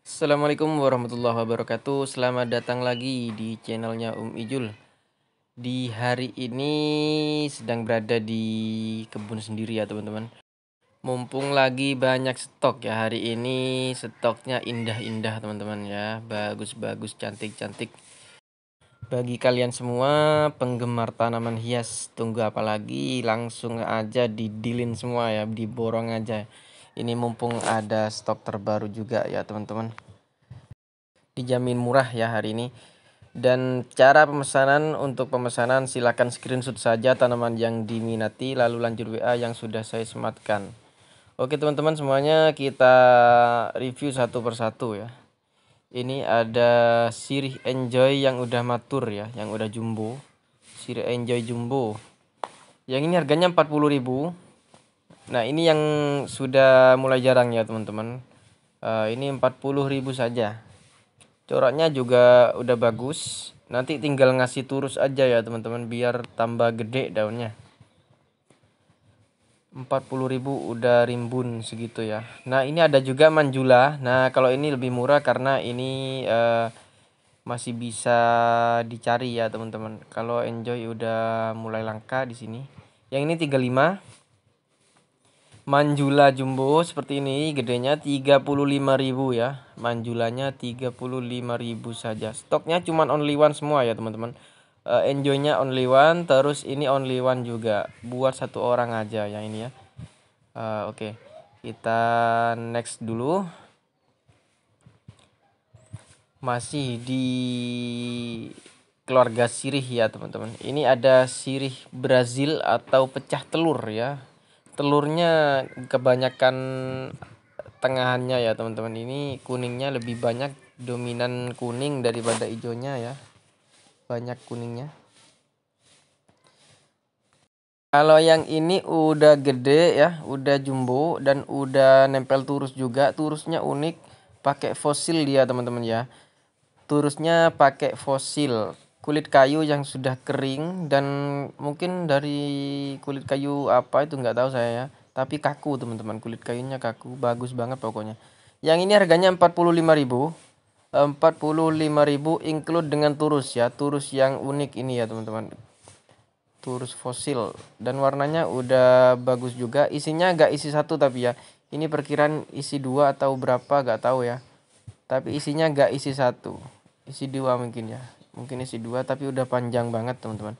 Assalamualaikum warahmatullahi wabarakatuh Selamat datang lagi di channelnya Um Ijul Di hari ini sedang berada di kebun sendiri ya teman-teman Mumpung lagi banyak stok ya hari ini Stoknya indah-indah teman-teman ya Bagus-bagus cantik-cantik Bagi kalian semua penggemar tanaman hias Tunggu apa lagi langsung aja didilin semua ya Diborong aja ya ini mumpung ada stok terbaru juga ya teman-teman dijamin murah ya hari ini dan cara pemesanan untuk pemesanan silakan screenshot saja tanaman yang diminati lalu lanjut WA yang sudah saya sematkan Oke teman-teman semuanya kita review satu persatu ya ini ada sirih enjoy yang udah matur ya yang udah jumbo sirih enjoy jumbo yang ini harganya 40000 Nah, ini yang sudah mulai jarang ya, teman-teman. Uh, ini 40.000 saja. Coraknya juga udah bagus. Nanti tinggal ngasih turus aja ya, teman-teman, biar tambah gede daunnya. 40.000 udah rimbun segitu ya. Nah, ini ada juga manjula. Nah, kalau ini lebih murah karena ini uh, masih bisa dicari ya, teman-teman. Kalau enjoy udah mulai langka di sini. Yang ini 35 Manjula jumbo seperti ini gedenya 35.000 ya. Manjulanya 35.000 saja. Stoknya cuman only one semua ya, teman-teman. Uh, enjoynya only one, terus ini only one juga. Buat satu orang aja yang ini ya. Uh, oke. Okay. Kita next dulu. Masih di keluarga sirih ya, teman-teman. Ini ada sirih Brazil atau pecah telur ya telurnya kebanyakan tengahannya ya teman-teman ini kuningnya lebih banyak dominan kuning daripada hijaunya ya banyak kuningnya kalau yang ini udah gede ya udah jumbo dan udah nempel turus juga turusnya unik pakai fosil dia teman-teman ya turusnya pakai fosil kulit kayu yang sudah kering dan mungkin dari kulit kayu apa itu nggak tahu saya ya tapi kaku teman-teman kulit kayunya kaku bagus banget pokoknya yang ini harganya empat empat puluh puluh lima ribu lima ribu include dengan turus ya turus yang unik ini ya teman-teman turus fosil dan warnanya udah bagus juga isinya nggak isi satu tapi ya ini perkiraan isi dua atau berapa nggak tahu ya tapi isinya nggak isi satu isi dua mungkin ya mungkin isi dua tapi udah panjang banget teman-teman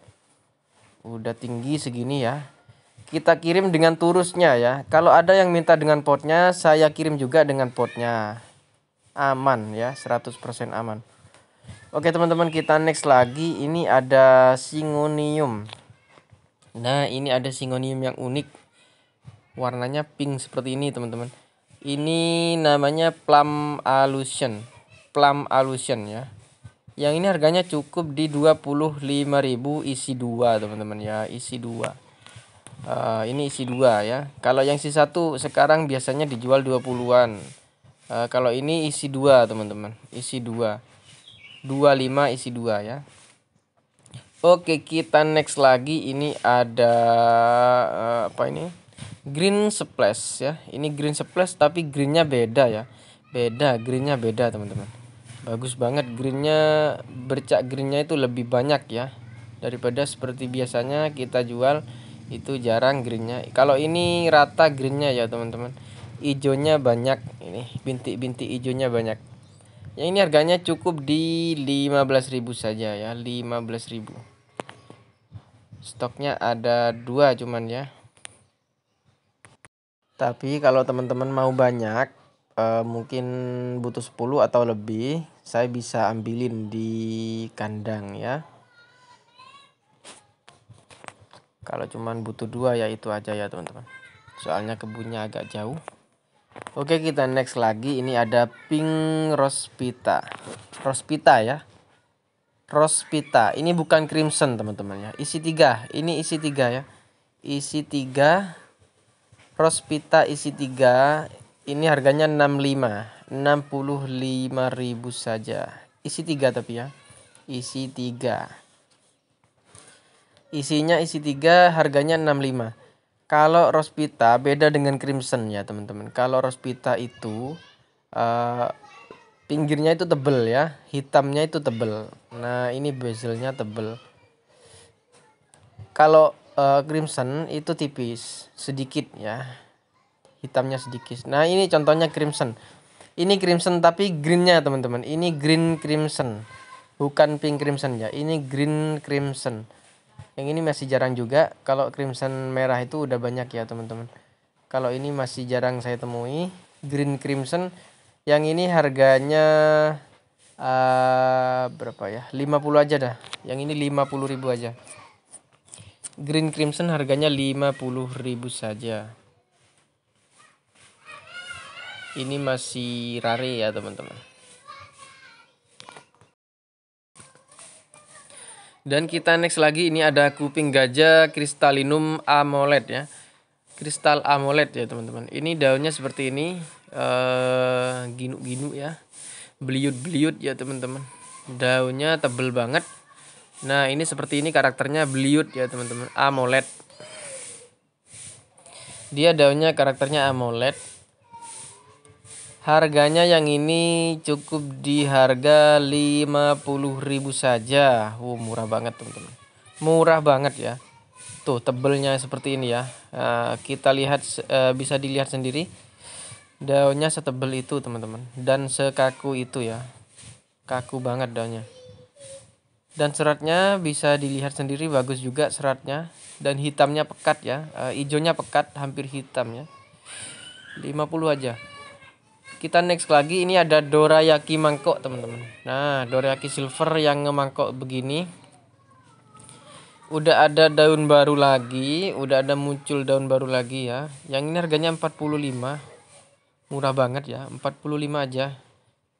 udah tinggi segini ya kita kirim dengan turusnya ya kalau ada yang minta dengan potnya saya kirim juga dengan potnya aman ya 100% aman oke teman-teman kita next lagi ini ada singonium nah ini ada singonium yang unik warnanya pink seperti ini teman-teman ini namanya plum allusion plum allusion ya yang ini harganya cukup di 25.000 isi dua teman-teman ya isi dua uh, ini isi dua ya kalau yang si satu sekarang biasanya dijual 20-an uh, eh, kalau ini isi dua teman-teman isi dua 25 isi dua ya Oke kita next lagi ini ada uh, apa ini green splash ya ini green splash tapi greennya beda ya beda greennya beda teman-teman bagus banget greennya bercak greennya itu lebih banyak ya daripada seperti biasanya kita jual itu jarang greennya kalau ini rata greennya ya teman-teman hijaunya banyak ini bintik-bintik hijaunya banyak yang ini harganya cukup di 15.000 saja ya 15.000 stoknya ada dua cuman ya tapi kalau teman-teman mau banyak uh, mungkin butuh 10 atau lebih saya bisa ambilin di kandang ya kalau cuman butuh dua ya itu aja ya teman-teman soalnya kebunnya agak jauh oke kita next lagi ini ada pink rospita rospita ya rospita ini bukan crimson teman-teman ya isi tiga ini isi tiga ya isi tiga rospita isi tiga ini harganya 65, 65.000 saja. Isi 3 tapi ya. Isi 3. Isinya isi 3, harganya 65. Kalau Rospita beda dengan Crimson ya, teman-teman. Kalau Rospita itu uh, pinggirnya itu tebel ya, hitamnya itu tebel. Nah, ini bezelnya tebel. Kalau uh, Crimson itu tipis, sedikit ya hitamnya sedikit nah ini contohnya crimson ini crimson tapi greennya teman-teman ini green crimson bukan pink crimson ya ini green crimson yang ini masih jarang juga kalau crimson merah itu udah banyak ya teman-teman kalau ini masih jarang saya temui green crimson yang ini harganya uh, berapa ya 50 aja dah yang ini 50.000 aja green crimson harganya 50.000 saja ini masih rare ya teman-teman dan kita next lagi ini ada kuping gajah kristalinum amoled ya kristal amoled ya teman-teman ini daunnya seperti ini eh, ginu-ginu ya beliut-beliut ya teman-teman daunnya tebel banget Nah ini seperti ini karakternya beliut ya teman-teman AMOLED Dia daunnya karakternya AMOLED Harganya yang ini cukup di harga 50.000 saja. Wow, murah banget, teman-teman. Murah banget ya. Tuh, tebelnya seperti ini ya. Uh, kita lihat uh, bisa dilihat sendiri. Daunnya setebel itu, teman-teman, dan sekaku itu ya. Kaku banget daunnya. Dan seratnya bisa dilihat sendiri bagus juga seratnya dan hitamnya pekat ya. Uh, eh, ijonya pekat, hampir hitam ya. 50 aja kita next lagi ini ada dorayaki mangkok teman-teman nah dorayaki silver yang ngemangkok begini udah ada daun baru lagi udah ada muncul daun baru lagi ya yang ini harganya 45 murah banget ya 45 aja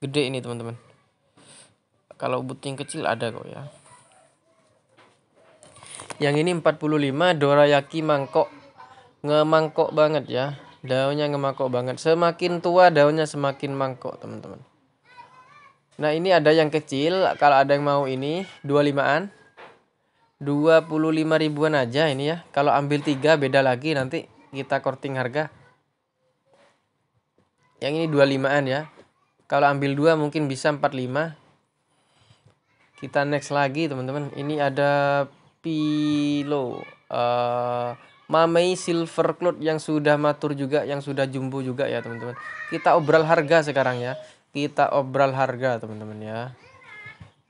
gede ini teman-teman kalau buting kecil ada kok ya yang ini 45 dorayaki mangkok ngemangkok banget ya Daunnya ngemakok banget. Semakin tua daunnya semakin mangkok, teman-teman. Nah, ini ada yang kecil. Kalau ada yang mau ini 25-an. 25 ribuan aja ini ya. Kalau ambil tiga beda lagi nanti kita korting harga. Yang ini 25-an ya. Kalau ambil dua mungkin bisa 45. Kita next lagi, teman-teman. Ini ada pilo eh uh, Mamei silver cloud yang sudah matur juga yang sudah jumbo juga ya teman-teman kita obral harga sekarang ya kita obral harga teman-teman ya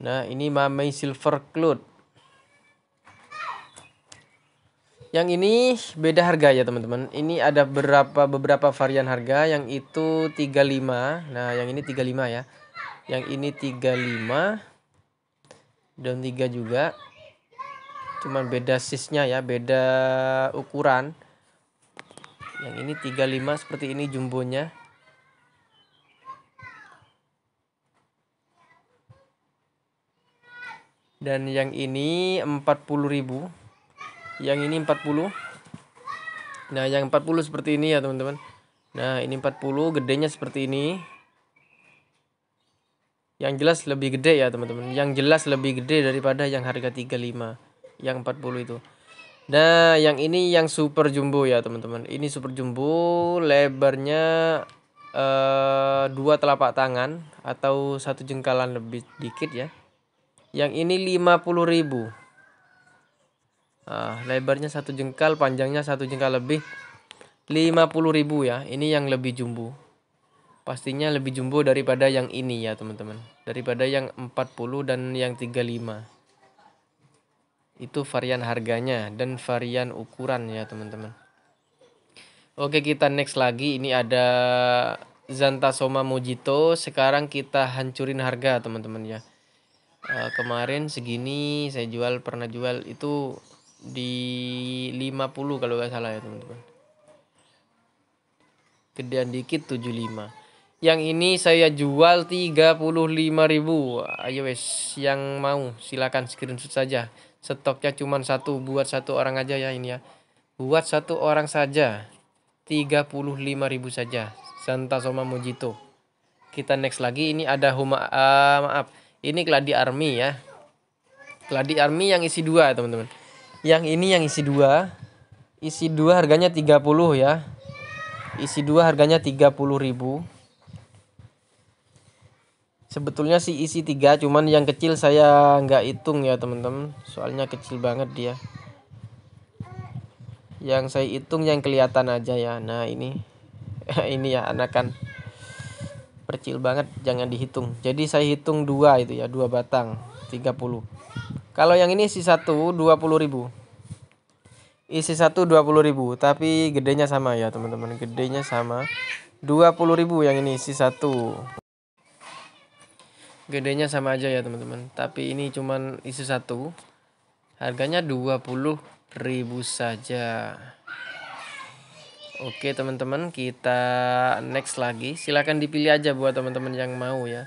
nah ini Mamei silver cloud yang ini beda harga ya teman-teman ini ada berapa beberapa varian harga yang itu 35 nah yang ini 35 ya yang ini 35 dan 3 juga cuman beda sisnya ya beda ukuran yang ini 35 seperti ini jumbonya dan yang ini 40.000 yang ini 40 nah yang 40 seperti ini ya teman-teman nah ini 40 gedenya seperti ini yang jelas lebih gede ya teman-teman yang jelas lebih gede daripada yang harga 35 yang 40 itu nah yang ini yang super jumbo ya teman-teman ini super jumbo lebarnya eh, dua telapak tangan atau satu jengkalan lebih dikit ya yang ini 50.000 ribu Nah, lebarnya satu jengkal, panjangnya satu jengkal lebih. 50.000 ya. Ini yang lebih jumbo. Pastinya lebih jumbo daripada yang ini ya, teman-teman. Daripada yang 40 dan yang 35 itu varian harganya dan varian ukuran ya teman-teman oke kita next lagi ini ada Zantasoma Mujito. sekarang kita hancurin harga teman-teman ya uh, kemarin segini saya jual pernah jual itu di 50 kalau nggak salah ya teman-teman gedean dikit 75 yang ini saya jual 35.000 ayo wes yang mau silakan screenshot saja stoknya cuma satu buat satu orang aja ya ini ya buat satu orang saja 35.000 saja Santa Soma Mojito kita next lagi ini ada Huma uh, maaf ini Kladi Army ya Kladi Army yang isi dua teman-teman yang ini yang isi dua isi dua harganya 30 ya isi dua harganya ribu sebetulnya sih isi tiga cuman yang kecil saya nggak hitung ya teman-teman soalnya kecil banget dia yang saya hitung yang kelihatan aja ya nah ini ini ya anakan percil banget jangan dihitung jadi saya hitung dua itu ya dua batang 30 kalau yang ini isi satu puluh ribu isi satu puluh ribu tapi gedenya sama ya teman-teman gedenya sama puluh ribu yang ini isi satu gedenya sama aja ya teman-teman tapi ini cuman isi satu harganya 20.000 saja Oke teman-teman kita next lagi silahkan dipilih aja buat teman-teman yang mau ya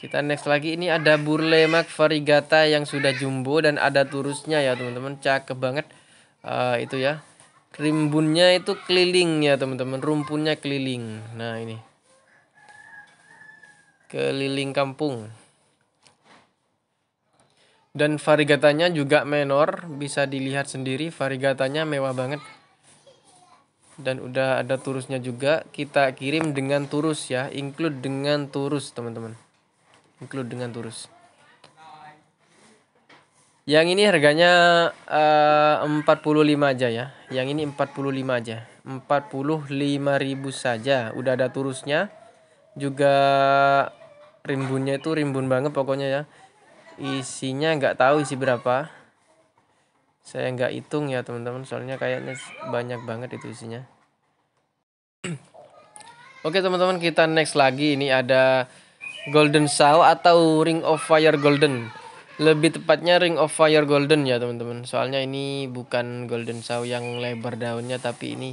kita next lagi ini ada Burlemak Varigata yang sudah jumbo dan ada turusnya ya teman-teman cakep banget uh, itu ya rimbunnya itu keliling ya teman-teman rumpunnya keliling nah ini keliling kampung. Dan varigatanya juga menor, bisa dilihat sendiri varigatanya mewah banget. Dan udah ada turusnya juga, kita kirim dengan turus ya, include dengan turus teman-teman. Include dengan turus. Yang ini harganya eh, uh, 45 aja ya. Yang ini 45 aja. 45.000 saja. Udah ada turusnya. Juga rimbunnya itu rimbun banget pokoknya ya isinya nggak tahu isi berapa saya nggak hitung ya teman-teman soalnya kayaknya banyak banget itu isinya Oke teman-teman kita next lagi ini ada Golden Saw atau Ring of Fire Golden lebih tepatnya Ring of Fire Golden ya teman-teman soalnya ini bukan Golden Saw yang lebar daunnya tapi ini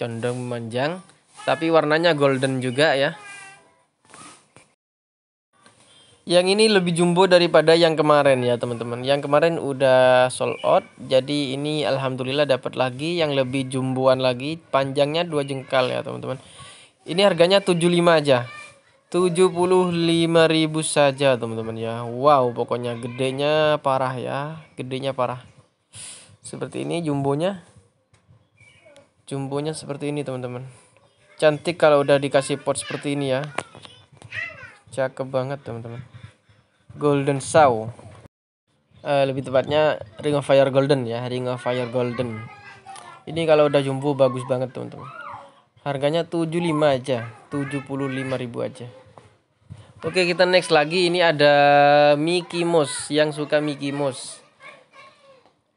condong memanjang tapi warnanya golden juga ya yang ini lebih jumbo daripada yang kemarin ya teman-teman yang kemarin udah sold out jadi ini alhamdulillah dapat lagi yang lebih jumboan lagi panjangnya dua jengkal ya teman-teman ini harganya 75 aja 75.000 saja teman-teman ya Wow pokoknya gedenya parah ya gedenya parah seperti ini jumbonya jumbonya seperti ini teman-teman cantik kalau udah dikasih pot seperti ini ya cakep banget teman-teman Golden Saw uh, eh, lebih tepatnya Ring of Fire Golden ya Ring of Fire Golden ini kalau udah jumbo bagus banget teman-teman harganya 75 aja 75.000 aja Oke kita next lagi ini ada Mickey Mouse yang suka Mickey Mouse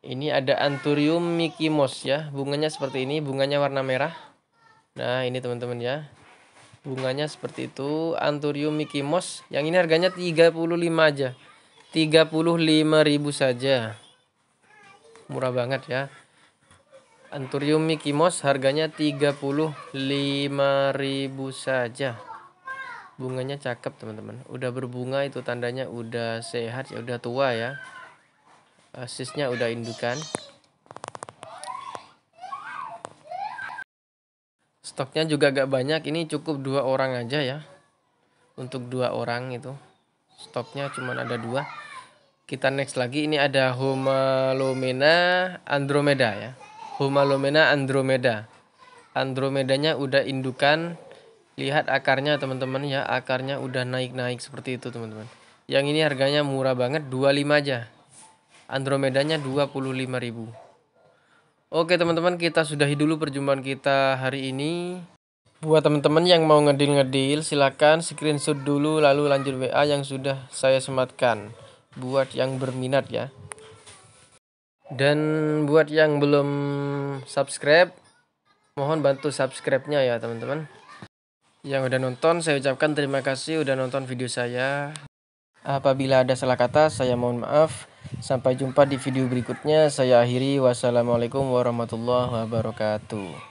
ini ada Anthurium Mickey Mouse ya bunganya seperti ini bunganya warna merah nah ini teman-teman ya bunganya seperti itu anturium Mickey Mouse yang ini harganya 35 aja 35.000 saja murah banget ya anthurium Mickey Mouse harganya 35.000 saja bunganya cakep teman-teman udah berbunga itu tandanya udah sehat ya udah tua ya sisnya udah indukan stoknya juga agak banyak ini cukup dua orang aja ya untuk dua orang itu stoknya cuma ada dua kita next lagi ini ada Homalomena Andromeda ya Homalomena Andromeda Andromedanya udah indukan lihat akarnya teman-teman ya akarnya udah naik-naik seperti itu teman-teman yang ini harganya murah banget 25 aja Andromedanya 25.000 Oke teman-teman kita sudahi dulu perjumpaan kita hari ini Buat teman-teman yang mau ngedil-ngedil silahkan screenshot dulu lalu lanjut WA yang sudah saya sematkan Buat yang berminat ya Dan buat yang belum subscribe Mohon bantu subscribe-nya ya teman-teman Yang udah nonton saya ucapkan terima kasih udah nonton video saya Apabila ada salah kata, saya mohon maaf. Sampai jumpa di video berikutnya. Saya akhiri. Wassalamualaikum warahmatullahi wabarakatuh.